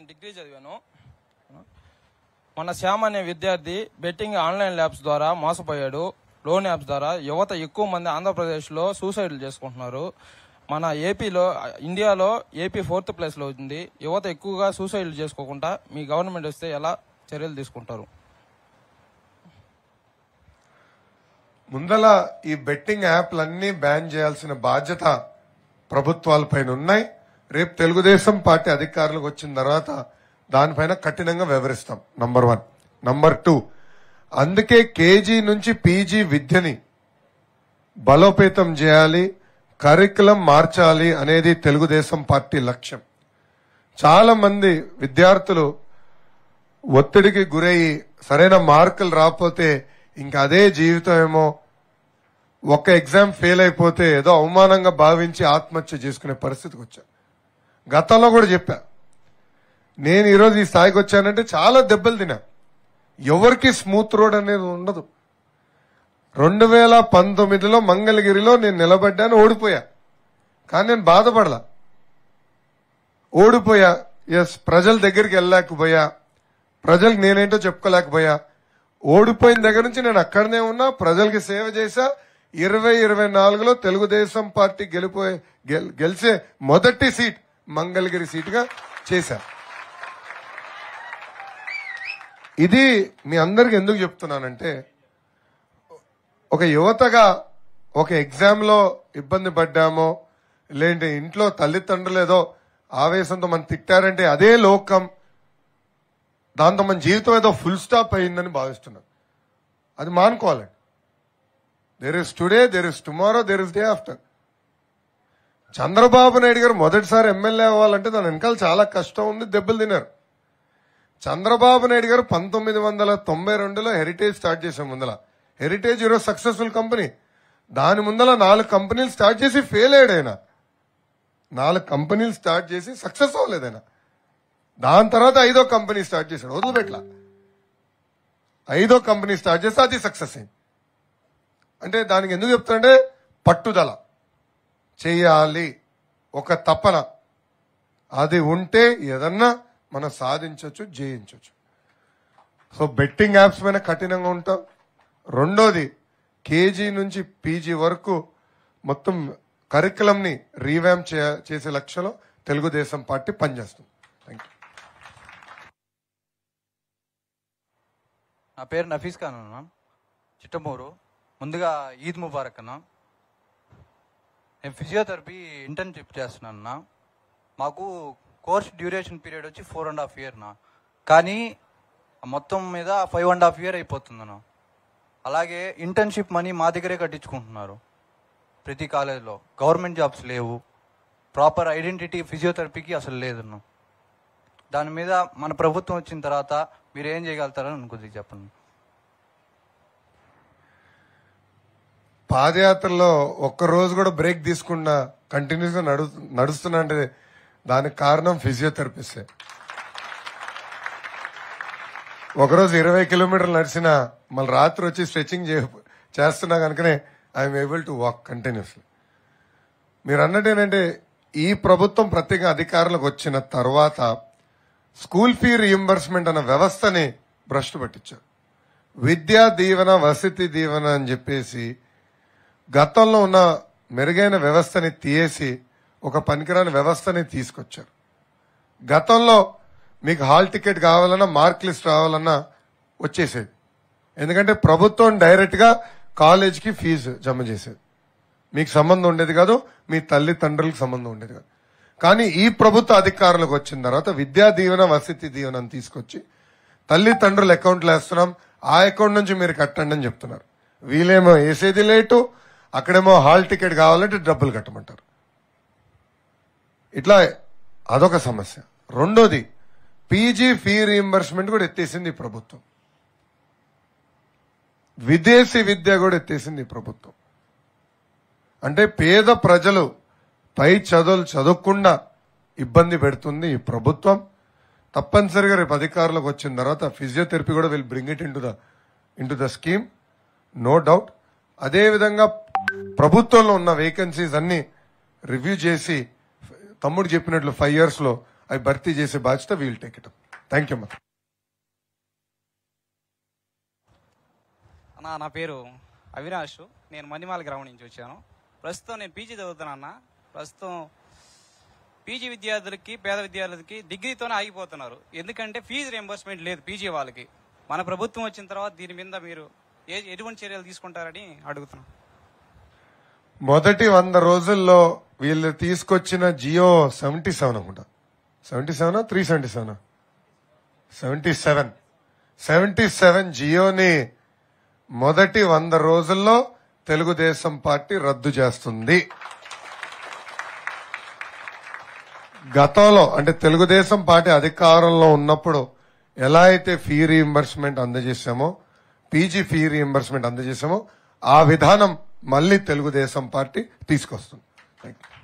నేను డిగ్రీ చదివాను మన శ్యామ్ అనే విద్యార్థి బెట్టింగ్ ఆన్లైన్ ల్యాబ్స్ ద్వారా మోసపోయాడు లోన్ యాప్స్ ద్వారా యువత ఎక్కువ మంది ఆంధ్రప్రదేశ్లో సూసైడ్లు చేసుకుంటున్నారు మన ఏపీలో ఇండియాలో ఏపీ ఫోర్త్ ప్లేస్లో ఉంది యువత ఎక్కువగా సూసైడ్లు చేసుకోకుండా మీ గవర్నమెంట్ వస్తే ఎలా చర్యలు తీసుకుంటారు ముందల ఈ బెట్టింగ్ యాప్లన్నీ బ్యాన్ చేయాల్సిన బాధ్యత ప్రభుత్వాలపైన ఉన్నాయి రేపు తెలుగుదేశం పార్టీ అధికారులకు వచ్చిన తర్వాత దానిపైన కఠినంగా వివరిస్తాం నంబర్ వన్ నంబర్ టూ అందుకే కేజీ నుంచి పీజీ విద్యని బలోపేతం చేయాలి కరికులం మార్చాలి అనేది తెలుగుదేశం పార్టీ లక్ష్యం చాలా మంది విద్యార్థులు ఒత్తిడికి గురయ్యి సరైన మార్కులు రాకపోతే ఇంకా అదే జీవితం ఏమో ఒక ఎగ్జామ్ ఫెయిల్ అయిపోతే ఏదో అవమానంగా భావించి ఆత్మహత్య చేసుకునే పరిస్థితికి వచ్చారు గతంలో కూడా చెప్పా నేను ఈరోజు ఈ స్థాయికి వచ్చానంటే చాలా దెబ్బలు తినా ఎవరికి స్మూత్ రోడ్ అనేది ఉండదు రెండు వేల పంతొమ్మిదిలో మంగళగిరిలో నేను నిలబడ్డాను ఓడిపోయా కానీ నేను బాధపడలా ఓడిపోయా ఎస్ ప్రజల దగ్గరికి వెళ్ళలేకపోయా ప్రజలకు నేనేంటో చెప్పుకోలేకపోయా ఓడిపోయిన దగ్గర నుంచి నేను అక్కడనే ఉన్నా ప్రజలకి సేవ చేశా ఇరవై ఇరవై నాలుగులో తెలుగుదేశం పార్టీ గెలిపోయే గెలిచే మొదటి సీట్ మంగళగిరి సీటుగా చేశారు ఇది మీ అందరికి ఎందుకు చెప్తున్నానంటే ఒక యువతగా ఒక ఎగ్జామ్లో ఇబ్బంది పడ్డామో లేదంటే ఇంట్లో తల్లిదండ్రులు ఏదో ఆవేశంతో మనం తిట్టారంటే అదే లోకం దాంతో మన జీవితం ఏదో ఫుల్ స్టాప్ అయిందని భావిస్తున్నాం అది మానుకోవాలండి there is today there is tomorrow there is day after Chandrababu Naidu garu మొదటిసారి ఎమ్మెల్యే అవ్వాలంటే దాని వెనకాల చాలా కష్టం ఉంది దెబ్బలు తినారు చంద్రబాబు నాయుడు గారు పంతొమ్మిది వందల తొంభై రెండులో హెరిటేజ్ స్టార్ట్ చేసే ముందల హెరిటేజ్ ఈరోజు సక్సెస్ఫుల్ కంపెనీ దాని ముందల నాలుగు కంపెనీలు స్టార్ట్ చేసి ఫెయిల్ అయ్యాడు ఆయన నాలుగు కంపెనీలు స్టార్ట్ చేసి సక్సెస్ అవ్వలేదు ఆయన దాని తర్వాత ఐదో కంపెనీ స్టార్ట్ చేశాడు వదిలిపెట్లా ఐదో కంపెనీ స్టార్ట్ చేస్తే అది సక్సెస్ అయింది అంటే దానికి ఎందుకు చెప్తానంటే పట్టుదల చేయాలి ఒక తపన అది ఉంటే ఏదన్నా మనం సాధించవచ్చు జయించవచ్చు సో బెట్టింగ్ యాప్స్ పైన కఠినంగా ఉంటాం రెండోది కేజీ నుంచి పీజీ వరకు మొత్తం కరికులంని రీవ్యామ్ చేసే లక్ష్యంలో తెలుగుదేశం పార్టీ పనిచేస్తుంది థ్యాంక్ యూ నా పేరు నఫీస్ ఖాన్ అన్నా చిట్టమూరు ముందుగా ఈద్ ముబారక్ అన్నా నేను ఫిజియోథెరపీ ఇంటర్న్షిప్ చేస్తున్నాను అన్న మాకు కోర్స్ డ్యూరేషన్ పీరియడ్ వచ్చి ఫోర్ అండ్ హాఫ్ ఇయర్ నా కానీ మొత్తం మీద ఫైవ్ అండ్ హాఫ్ ఇయర్ అయిపోతుంది నా అలాగే ఇంటర్న్షిప్ మనీ మా దగ్గరే కట్టించుకుంటున్నారు ప్రతి కాలేజ్లో గవర్నమెంట్ జాబ్స్ లేవు ప్రాపర్ ఐడెంటిటీ ఫిజియోథెరపీకి అసలు లేదన్నా దాని మీద మన ప్రభుత్వం వచ్చిన తర్వాత మీరు ఏం చేయగలుగుతారని అనుకుంది చెప్పండి పాదయాత్రలో ఒక్కరోజు కూడా బ్రేక్ తీసుకున్నా కంటిన్యూస్గా నడు నడుస్తున్నా అంటే దానికి కారణం ఫిజియోథెరపిస్టే ఒకరోజు ఇరవై కిలోమీటర్లు నడిచినా మళ్ళీ రాత్రి వచ్చి స్ట్రెచ్చింగ్ చేస్తున్నా కనుకనే I'm able to walk continuously మీరు అన్నట్టు ఏంటంటే ఈ ప్రభుత్వం ప్రత్యేక అధికారులకు వచ్చిన తర్వాత స్కూల్ ఫీ రియంబర్స్మెంట్ అన్న వ్యవస్థని భ్రష్టు పట్టించారు విద్యా దీవెన వసతి దీవెన అని చెప్పేసి గతంలో ఉన్న మెరుగైన వ్యవస్థని తీయేసి ఒక పనికిరాని వ్యవస్థని తీసుకొచ్చారు గతంలో మీకు హాల్ టికెట్ కావాలన్నా మార్క్ లిస్ట్ రావాలన్నా వచ్చేసేది ఎందుకంటే ప్రభుత్వం డైరెక్ట్గా కాలేజీకి ఫీజు జమ చేసేది మీకు సంబంధం ఉండేది కాదు మీ తల్లిదండ్రులకు సంబంధం ఉండేది కాదు కానీ ఈ ప్రభుత్వ అధికారులకు వచ్చిన తర్వాత విద్యా దీవెన వసతి దీవెన తీసుకొచ్చి తల్లిదండ్రులు అకౌంట్లు వేస్తున్నాం ఆ అకౌంట్ నుంచి మీరు కట్టండి అని చెప్తున్నారు వీలేమో వేసేది లేటు అక్కడేమో హాల్ టికెట్ కావాలంటే డబ్బులు కట్టమంటారు ఇట్లా అదొక సమస్య రెండోది పీజీ ఫీ రీఎంబర్స్మెంట్ కూడా ఎత్తేసింది ప్రభుత్వం విదేశీ విద్య కూడా ఎత్తేసింది ప్రభుత్వం అంటే పేద ప్రజలు పై చదువులు చదువుకుండా ఇబ్బంది పెడుతుంది ఈ ప్రభుత్వం తప్పనిసరిగా రేపు అధికారులకు వచ్చిన తర్వాత ఫిజియోథెరపీ కూడా will bring it into the into the scheme no doubt అదేవిధంగా ప్రభుత్వంలో ఉన్న వేకెన్సీస్ అన్ని రివ్యూ చేసి తమ్ముడు చెప్పినట్లు ఫైవ్ ఇయర్స్ లో అవి భర్తీ చేసే బాధ్యత we'll take it thank you అన్న నా పేరు అవినాష్ నేను మణిమాల గ్రామం నుంచి వచ్చాను ప్రస్తుతం నేను పీజీ చదువుతున్నాను అన్న ప్రస్తుతం పీజీ విద్యార్థులకి పేద విద్యార్థులకి డిగ్రీతోనే ఆగిపోతున్నారు ఎందుకంటే ఫీజు రియంబర్స్మెంట్ లేదు పీజీ వాళ్ళకి మన ప్రభుత్వం వచ్చిన తర్వాత దీని మీద మీరు ఎటువంటి చర్యలు తీసుకుంటారని అడుగుతున్నాను మొదటి వంద రోజుల్లో వీళ్ళు తీసుకొచ్చిన జియో సెవెంటీ సెవెన్ అనుకుంటా seventy seven three seventy seven seventy seven seventy seven జియోని మొదటి వంద రోజుల్లో తెలుగుదేశం పార్టీ రద్దు చేస్తుంది గతంలో అంటే తెలుగుదేశం పార్టీ అధికారంలో ఉన్నప్పుడు ఎలా అయితే ఫీ రీఎంబర్స్మెంట్ అందజేశామో పీజీ ఫీ రీఎంబర్స్మెంట్ అందజేశామో ఆ విధానం మళ్ళీ తెలుగుదేశం పార్టీ తీసుకొస్తుంది థ్యాంక్ యూ